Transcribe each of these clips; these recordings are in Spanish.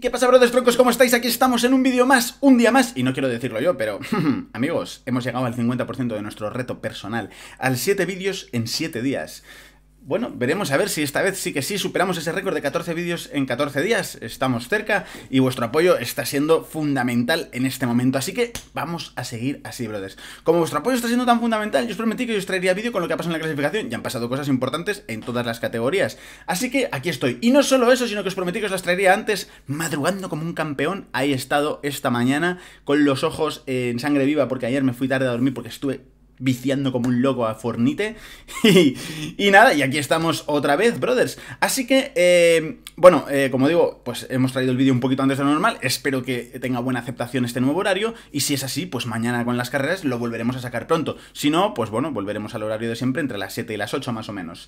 ¿qué pasa, brothers troncos? ¿Cómo estáis? Aquí estamos en un vídeo más, un día más, y no quiero decirlo yo, pero amigos, hemos llegado al 50% de nuestro reto personal, al 7 vídeos en 7 días bueno, veremos a ver si esta vez sí que sí superamos ese récord de 14 vídeos en 14 días. Estamos cerca y vuestro apoyo está siendo fundamental en este momento. Así que vamos a seguir así, brothers. Como vuestro apoyo está siendo tan fundamental, yo os prometí que os traería vídeo con lo que ha pasado en la clasificación. Ya han pasado cosas importantes en todas las categorías. Así que aquí estoy. Y no solo eso, sino que os prometí que os las traería antes, madrugando como un campeón. Ahí he estado esta mañana con los ojos en sangre viva porque ayer me fui tarde a dormir porque estuve viciando como un loco a Fornite. Y, nada, y aquí estamos otra vez, brothers. Así que, eh, bueno, eh, como digo, pues hemos traído el vídeo un poquito antes de lo normal. Espero que tenga buena aceptación este nuevo horario. Y si es así, pues mañana con las carreras lo volveremos a sacar pronto. Si no, pues bueno, volveremos al horario de siempre entre las 7 y las 8 más o menos.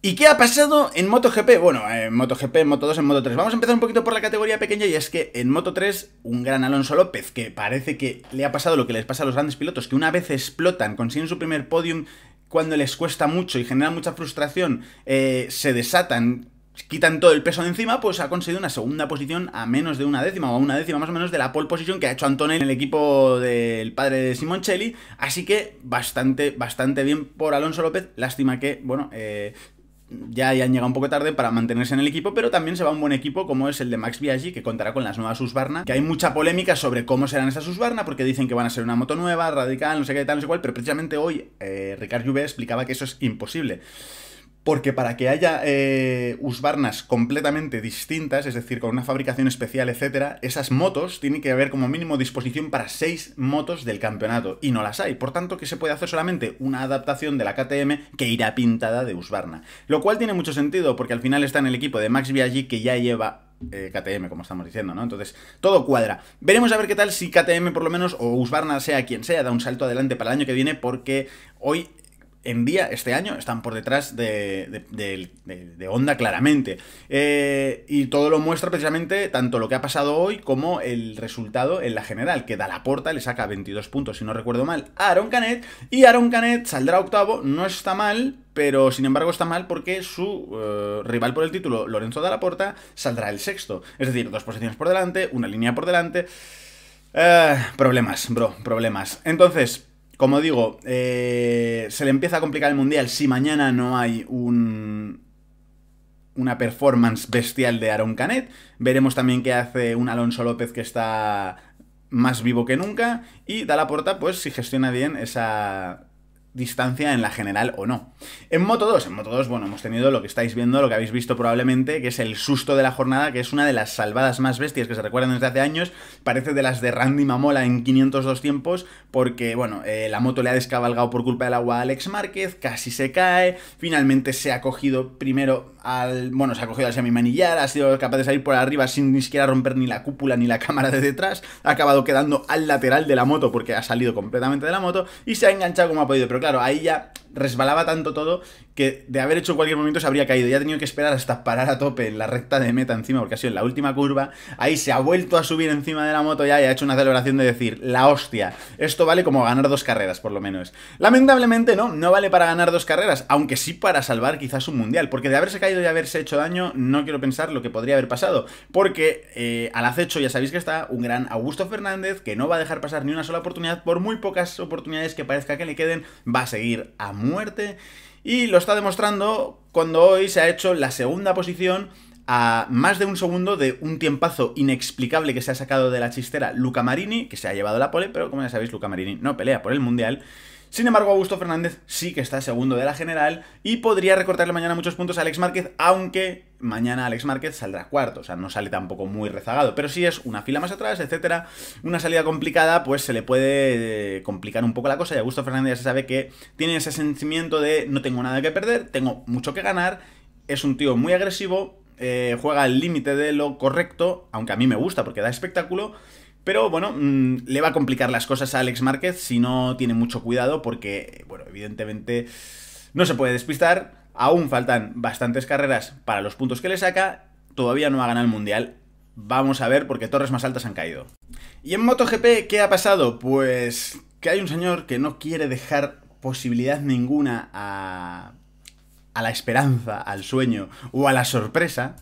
¿Y qué ha pasado en MotoGP? Bueno, eh, en MotoGP, en Moto2, en Moto3. Vamos a empezar un poquito por la categoría pequeña y es que en Moto3 un gran Alonso López, que parece que le ha pasado lo que les pasa a los grandes pilotos, que una vez explotan, consiguen su primer podium cuando les cuesta mucho y genera mucha frustración, eh, se desatan, quitan todo el peso de encima, pues ha conseguido una segunda posición a menos de una décima, o una décima más o menos de la pole position que ha hecho Antonio en el equipo del padre de Simoncelli. Así que bastante, bastante bien por Alonso López. Lástima que, bueno, eh, ya han llegado un poco tarde para mantenerse en el equipo, pero también se va un buen equipo como es el de Max Biaggi, que contará con las nuevas Susbarna, que hay mucha polémica sobre cómo serán esas Susbarna, porque dicen que van a ser una moto nueva, radical, no sé qué tal, no sé cuál, pero precisamente hoy eh, Ricard Juve explicaba que eso es imposible porque para que haya eh, Usbarnas completamente distintas, es decir, con una fabricación especial, etcétera, esas motos tienen que haber como mínimo disposición para seis motos del campeonato y no las hay. Por tanto, que se puede hacer solamente una adaptación de la KTM que irá pintada de Usbarna. lo cual tiene mucho sentido porque al final está en el equipo de Max Biaggi que ya lleva eh, KTM, como estamos diciendo, ¿no? Entonces, todo cuadra. Veremos a ver qué tal si KTM por lo menos, o Usbarna, sea quien sea, da un salto adelante para el año que viene, porque hoy en día, este año están por detrás de, de, Honda claramente. Eh, y todo lo muestra precisamente tanto lo que ha pasado hoy como el resultado en la general, que da la le saca 22 puntos, si no recuerdo mal, a Aaron Canet. Y Aaron Canet saldrá octavo, no está mal, pero sin embargo está mal porque su eh, rival por el título, Lorenzo Dalaporta, la Porta, saldrá el sexto. Es decir, dos posiciones por delante, una línea por delante. Eh, problemas, bro, problemas. Entonces, como digo, eh, se le empieza a complicar el mundial si mañana no hay un, una performance bestial de Aaron Canet. Veremos también qué hace un Alonso López que está más vivo que nunca. Y da la puerta pues, si gestiona bien esa distancia en la general o no. En Moto 2, en Moto 2, bueno, hemos tenido lo que estáis viendo, lo que habéis visto probablemente, que es el susto de la jornada, que es una de las salvadas más bestias que se recuerdan desde hace años, parece de las de Randy Mamola en 502 tiempos, porque, bueno, eh, la moto le ha descabalgado por culpa del agua a Alex Márquez, casi se cae, finalmente se ha cogido primero al... bueno, se ha cogido al semimanillar, ha sido capaz de salir por arriba sin ni siquiera romper ni la cúpula ni la cámara de detrás, ha acabado quedando al lateral de la moto porque ha salido completamente de la moto y se ha enganchado como ha podido, pero claro, claro, ahí ya resbalaba tanto todo que de haber hecho cualquier momento se habría caído. Ya ha tenido que esperar hasta parar a tope en la recta de meta encima, porque ha sido en la última curva. Ahí se ha vuelto a subir encima de la moto ya y ha hecho una celebración de decir, la hostia, esto vale como ganar dos carreras, por lo menos. Lamentablemente no, no vale para ganar dos carreras, aunque sí para salvar quizás un mundial, porque de haberse caído y haberse hecho daño, no quiero pensar lo que podría haber pasado, porque eh, al acecho ya sabéis que está un gran Augusto Fernández que no va a dejar pasar ni una sola oportunidad, por muy pocas oportunidades que parezca que le queden, va a seguir a muerte. Y lo está demostrando cuando hoy se ha hecho la segunda posición a más de un segundo de un tiempazo inexplicable que se ha sacado de la chistera Luca Marini, que se ha llevado la pole, pero como ya sabéis, Luca Marini no pelea por el Mundial. Sin embargo, Augusto Fernández sí que está segundo de la general y podría recortarle mañana muchos puntos a Alex Márquez, aunque mañana Alex Márquez saldrá cuarto, o sea, no sale tampoco muy rezagado, pero si es una fila más atrás, etcétera, una salida complicada, pues se le puede eh, complicar un poco la cosa y Augusto Fernández ya se sabe que tiene ese sentimiento de no tengo nada que perder, tengo mucho que ganar, es un tío muy agresivo, eh, juega al límite de lo correcto, aunque a mí me gusta porque da espectáculo, pero bueno, mm, le va a complicar las cosas a Alex Márquez si no tiene mucho cuidado porque, bueno, evidentemente no se puede despistar. Aún faltan bastantes carreras para los puntos que le saca. Todavía no a ganar el Mundial. Vamos a ver porque torres más altas han caído. ¿Y en MotoGP qué ha pasado? Pues que hay un señor que no quiere dejar posibilidad ninguna a, a la esperanza, al sueño o a la sorpresa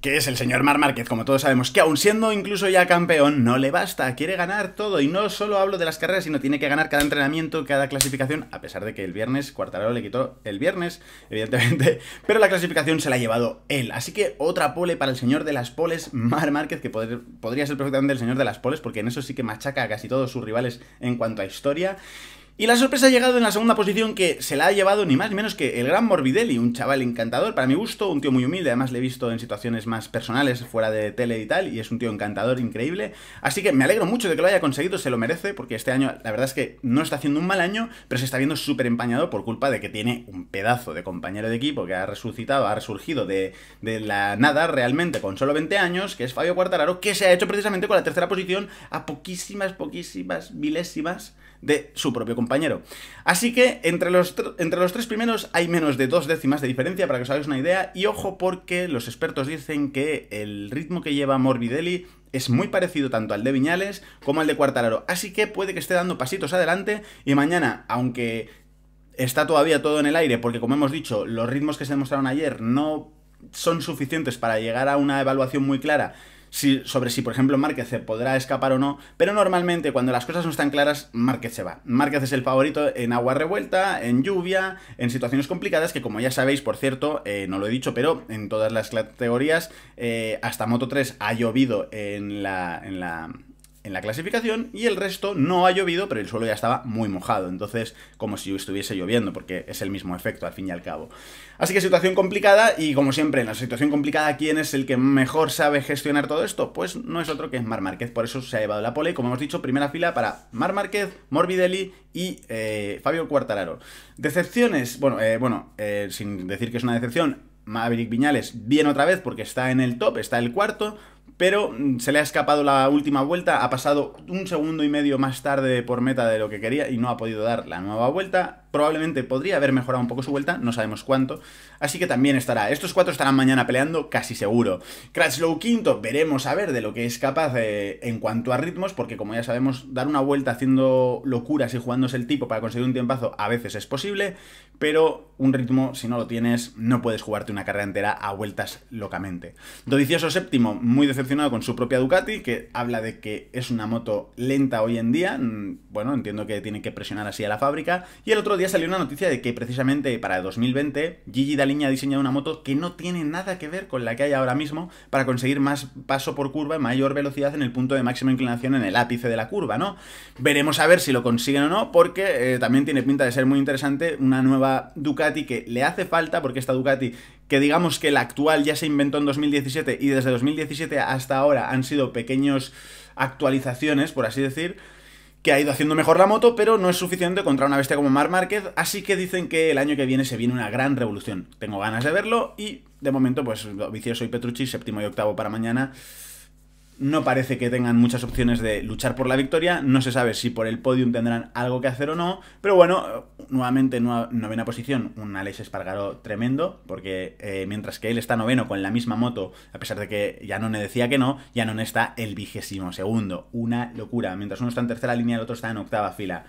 que es el señor Mar Márquez, como todos sabemos, que aun siendo incluso ya campeón, no le basta, quiere ganar todo, y no solo hablo de las carreras, sino tiene que ganar cada entrenamiento, cada clasificación, a pesar de que el viernes, Cuartararo le quitó el viernes, evidentemente, pero la clasificación se la ha llevado él, así que otra pole para el señor de las poles, Mar Márquez, que podría ser perfectamente el señor de las poles, porque en eso sí que machaca a casi todos sus rivales en cuanto a historia, y la sorpresa ha llegado en la segunda posición que se la ha llevado ni más ni menos que el gran Morbidelli, un chaval encantador, para mi gusto, un tío muy humilde, además le he visto en situaciones más personales fuera de tele y tal, y es un tío encantador, increíble. Así que me alegro mucho de que lo haya conseguido, se lo merece, porque este año la verdad es que no está haciendo un mal año, pero se está viendo súper empañado por culpa de que tiene un pedazo de compañero de equipo que ha resucitado, ha resurgido de, la nada realmente con solo 20 años, que es Fabio Quartararo, que se ha hecho precisamente con la tercera posición a poquísimas, poquísimas milésimas de su propio compañero. Así que entre los, entre los tres primeros hay menos de dos décimas de diferencia, para que os hagáis una idea, y ojo porque los expertos dicen que el ritmo que lleva Morbidelli es muy parecido tanto al de Viñales como al de Cuartararo, así que puede que esté dando pasitos adelante y mañana, aunque está todavía todo en el aire, porque como hemos dicho, los ritmos que se demostraron ayer no son suficientes para llegar a una evaluación muy clara sobre si, por ejemplo, Márquez se podrá escapar o no, pero normalmente cuando las cosas no están claras, Márquez se va. Márquez es el favorito en agua revuelta, en lluvia, en situaciones complicadas, que como ya sabéis, por cierto, eh, no lo he dicho, pero en todas las categorías, eh, hasta Moto 3 ha llovido en la, en la en la clasificación y el resto no ha llovido, pero el suelo ya estaba muy mojado, entonces como si estuviese lloviendo, porque es el mismo efecto al fin y al cabo. Así que situación complicada y como siempre en la situación complicada, ¿quién es el que mejor sabe gestionar todo esto? Pues no es otro que es Mar Márquez, por eso se ha llevado la pole, y como hemos dicho, primera fila para Mar Márquez, Morbidelli y eh, Fabio Cuartararo Decepciones, bueno, eh, bueno eh, sin decir que es una decepción, Maverick Viñales bien otra vez porque está en el top, está el cuarto, pero mm, se le ha escapado la última vuelta, ha pasado un segundo y medio más tarde por meta de lo que quería y no ha podido dar la nueva vuelta probablemente podría haber mejorado un poco su vuelta, no sabemos cuánto. Así que también estará. Estos cuatro estarán mañana peleando, casi seguro. Crashlow quinto, veremos a ver de lo que es capaz eh, en cuanto a ritmos, porque como ya sabemos, dar una vuelta haciendo locuras y jugándose el tipo para conseguir un tiempazo a veces es posible, pero un ritmo, si no lo tienes, no puedes jugarte una carrera entera a vueltas locamente. Dodicioso séptimo, muy decepcionado con su propia Ducati, que habla de que es una moto lenta hoy en día. Mm, bueno, entiendo que tiene que presionar así a la fábrica. Y el otro salió una noticia de que precisamente para 2020 Gigi Daliña ha diseñado una moto que no tiene nada que ver con la que hay ahora mismo para conseguir más paso por curva y mayor velocidad en el punto de máxima inclinación en el ápice de la curva, ¿no? Veremos a ver si lo consiguen o no porque eh, también tiene pinta de ser muy interesante una nueva Ducati que le hace falta porque esta Ducati que digamos que la actual ya se inventó en 2017 y desde 2017 hasta ahora han sido pequeños actualizaciones, por así decir, que ha ido haciendo mejor la moto, pero no es suficiente contra una bestia como Mar Márquez, así que dicen que el año que viene se viene una gran revolución. Tengo ganas de verlo y de momento pues Vicioso y Petrucci, séptimo y octavo para mañana. No parece que tengan muchas opciones de luchar por la victoria. No se sabe si por el podium tendrán algo que hacer o no. Pero bueno, nuevamente novena posición. Un Alex Espargaró tremendo. Porque eh, mientras que él está noveno con la misma moto, a pesar de que ya Yanone decía que no, Yanone está el vigésimo segundo. Una locura. Mientras uno está en tercera línea, el otro está en octava fila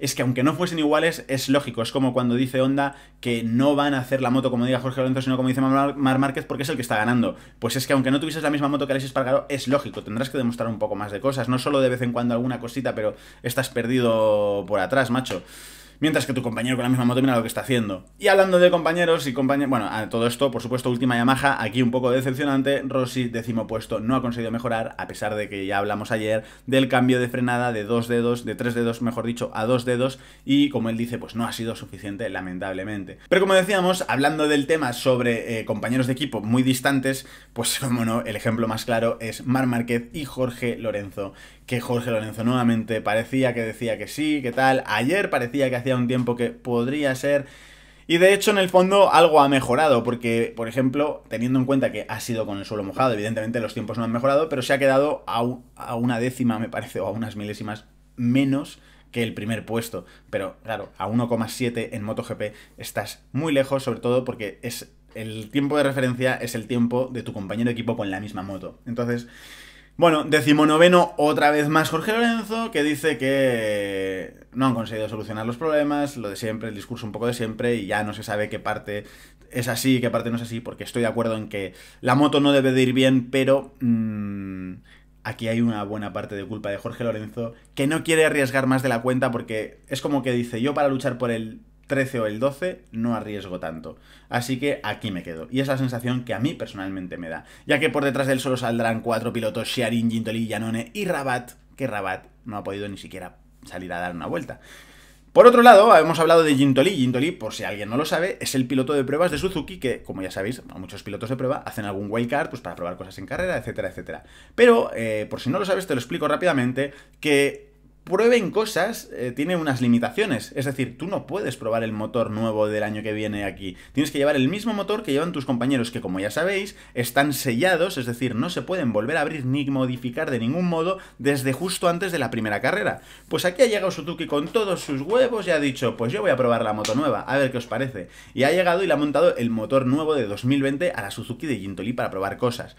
es que aunque no fuesen iguales, es lógico. Es como cuando dice Honda que no van a hacer la moto como diga Jorge Lorenzo, sino como dice Mar, Márquez, porque es el que está ganando. Pues es que aunque no tuvieses la misma moto que Alexis Pargaro, es lógico. Tendrás que demostrar un poco más de cosas. No solo de vez en cuando alguna cosita, pero estás perdido por atrás, macho mientras que tu compañero con la misma moto mira lo que está haciendo. Y hablando de compañeros y compañeros, bueno, a todo esto, por supuesto, última Yamaha, aquí un poco decepcionante, Rossi, décimo puesto, no ha conseguido mejorar, a pesar de que ya hablamos ayer del cambio de frenada de dos dedos, de tres dedos, mejor dicho, a dos dedos, y como él dice, pues no ha sido suficiente, lamentablemente. Pero como decíamos, hablando del tema sobre eh, compañeros de equipo muy distantes, pues como no, el ejemplo más claro es Mar Márquez y Jorge Lorenzo, que Jorge Lorenzo nuevamente parecía que decía que sí, que tal, ayer parecía que hacía un tiempo que podría ser. Y de hecho, en el fondo, algo ha mejorado, porque, por ejemplo, teniendo en cuenta que ha sido con el suelo mojado, evidentemente los tiempos no han mejorado, pero se ha quedado a, una décima, me parece, o a unas milésimas menos que el primer puesto. Pero claro, a 1,7 en MotoGP estás muy lejos, sobre todo porque es el tiempo de referencia es el tiempo de tu compañero de equipo con la misma moto. Entonces, bueno, decimonoveno, otra vez más Jorge Lorenzo, que dice que no han conseguido solucionar los problemas, lo de siempre, el discurso un poco de siempre, y ya no se sabe qué parte es así y qué parte no es así, porque estoy de acuerdo en que la moto no debe de ir bien, pero mm, aquí hay una buena parte de culpa de Jorge Lorenzo, que no quiere arriesgar más de la cuenta, porque es como que dice, yo para luchar por el 13 o el 12 no arriesgo tanto. Así que aquí me quedo. Y es la sensación que a mí personalmente me da. Ya que por detrás del solo saldrán cuatro pilotos, Shiarin, Gintoli, Janone y Rabat, que Rabat no ha podido ni siquiera salir a dar una vuelta. Por otro lado, hemos hablado de Gintoli. Gintoli, por si alguien no lo sabe, es el piloto de pruebas de Suzuki, que, como ya sabéis, muchos pilotos de prueba hacen algún wildcard pues, para probar cosas en carrera, etcétera, etcétera. Pero, eh, por si no lo sabes, te lo explico rápidamente, que prueben cosas eh, tiene unas limitaciones. Es decir, tú no puedes probar el motor nuevo del año que viene aquí. Tienes que llevar el mismo motor que llevan tus compañeros, que como ya sabéis, están sellados, es decir, no se pueden volver a abrir ni modificar de ningún modo desde justo antes de la primera carrera. Pues aquí ha llegado Suzuki con todos sus huevos y ha dicho, pues yo voy a probar la moto nueva, a ver qué os parece. Y ha llegado y le ha montado el motor nuevo de 2020 a la Suzuki de Gintoli para probar cosas.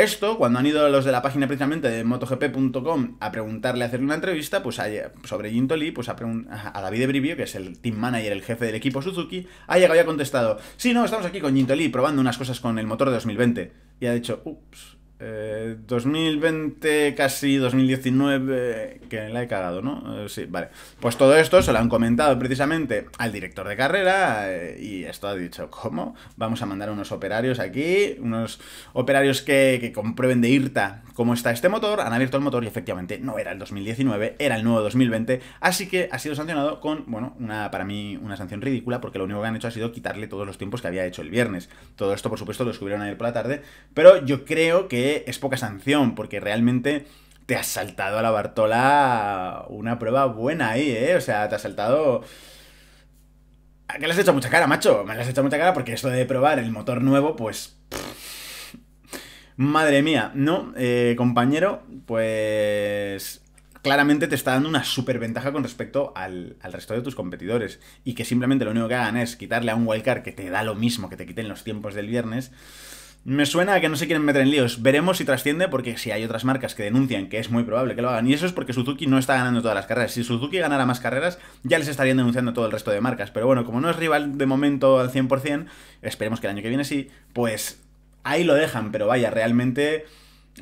Esto, cuando han ido los de la página precisamente de MotoGP.com a preguntarle, a hacerle una entrevista, pues sobre Gintoli, pues a, David Brivio, que es el team manager, el jefe del equipo Suzuki, ha llegado y ha contestado, sí, no, estamos aquí con Gintoli probando unas cosas con el motor de 2020. Y ha dicho, ups, 2020, eh, casi 2019, que la he cagado, ¿no? Eh, sí, vale. Pues todo esto se lo han comentado precisamente al director de carrera eh, y esto ha dicho, ¿cómo? Vamos a mandar unos operarios aquí, unos operarios que, que comprueben de IRTA cómo está este motor, han abierto el motor y efectivamente no era el 2019, era el nuevo 2020, así que ha sido sancionado con, bueno, una para mí una sanción ridícula porque lo único que han hecho ha sido quitarle todos los tiempos que había hecho el viernes. Todo esto, por supuesto, lo descubrieron ayer por la tarde, pero yo creo que es poca sanción, porque realmente te has saltado a la Bartola una prueba buena ahí, ¿eh? O sea, te has saltado... ¿A qué le has hecho mucha cara, macho? Me le has hecho mucha cara porque esto de probar el motor nuevo, pues... madre mía, ¿no? Eh, compañero, pues claramente te está dando una ventaja con respecto al, al, resto de tus competidores. Y que simplemente lo único que hagan es quitarle a un wildcard que te da lo mismo, que te quiten los tiempos del viernes me suena a que no se quieren meter en líos. Veremos si trasciende, porque si hay otras marcas que denuncian que es muy probable que lo hagan. Y eso es porque Suzuki no está ganando todas las carreras. Si Suzuki ganara más carreras, ya les estarían denunciando todo el resto de marcas. Pero bueno, como no es rival de momento al 100%, esperemos que el año que viene sí, pues ahí lo dejan. Pero vaya, realmente...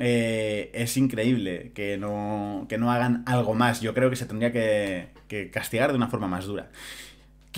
Eh, es increíble que no, no hagan algo más. Yo creo que se tendría que castigar de una forma más dura.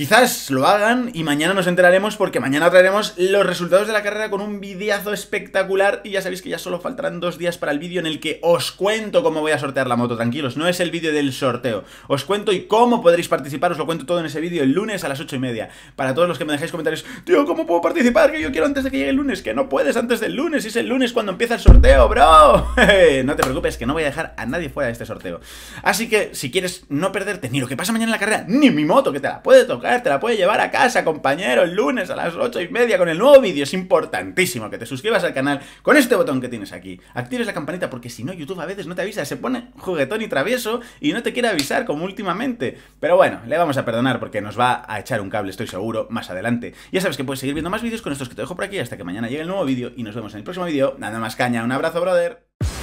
Quizás lo hagan y mañana nos enteraremos porque mañana traeremos los resultados de la carrera con un videazo espectacular y ya sabéis que ya solo faltarán dos días para el vídeo en el que os cuento cómo voy a sortear la moto, tranquilos, no es el vídeo del sorteo, os cuento y cómo podréis participar, os lo cuento todo en ese vídeo el lunes a las 8 y media. Para todos los que me dejáis comentarios, tío, ¿cómo puedo participar? Que yo quiero antes de que llegue el lunes, que no puedes antes del lunes, es el lunes cuando empieza el sorteo, bro. no te preocupes, que no voy a dejar a nadie fuera de este sorteo. Así que si quieres no perderte ni lo que pasa mañana en la carrera, ni mi moto que te la puede tocar, te la puede llevar a casa, compañero, el lunes a las 8 y media con el nuevo vídeo. Es importantísimo que te suscribas al canal con este botón que tienes aquí. Actives la campanita porque si no, YouTube a veces no te avisa, se pone juguetón y travieso y no te quiere avisar como últimamente. Pero bueno, le vamos a perdonar porque nos va a echar un cable, estoy seguro, más adelante. Ya sabes que puedes seguir viendo más vídeos con estos que te dejo por aquí hasta que mañana llegue el nuevo vídeo y nos vemos en el próximo vídeo. Nada más caña, un abrazo, brother.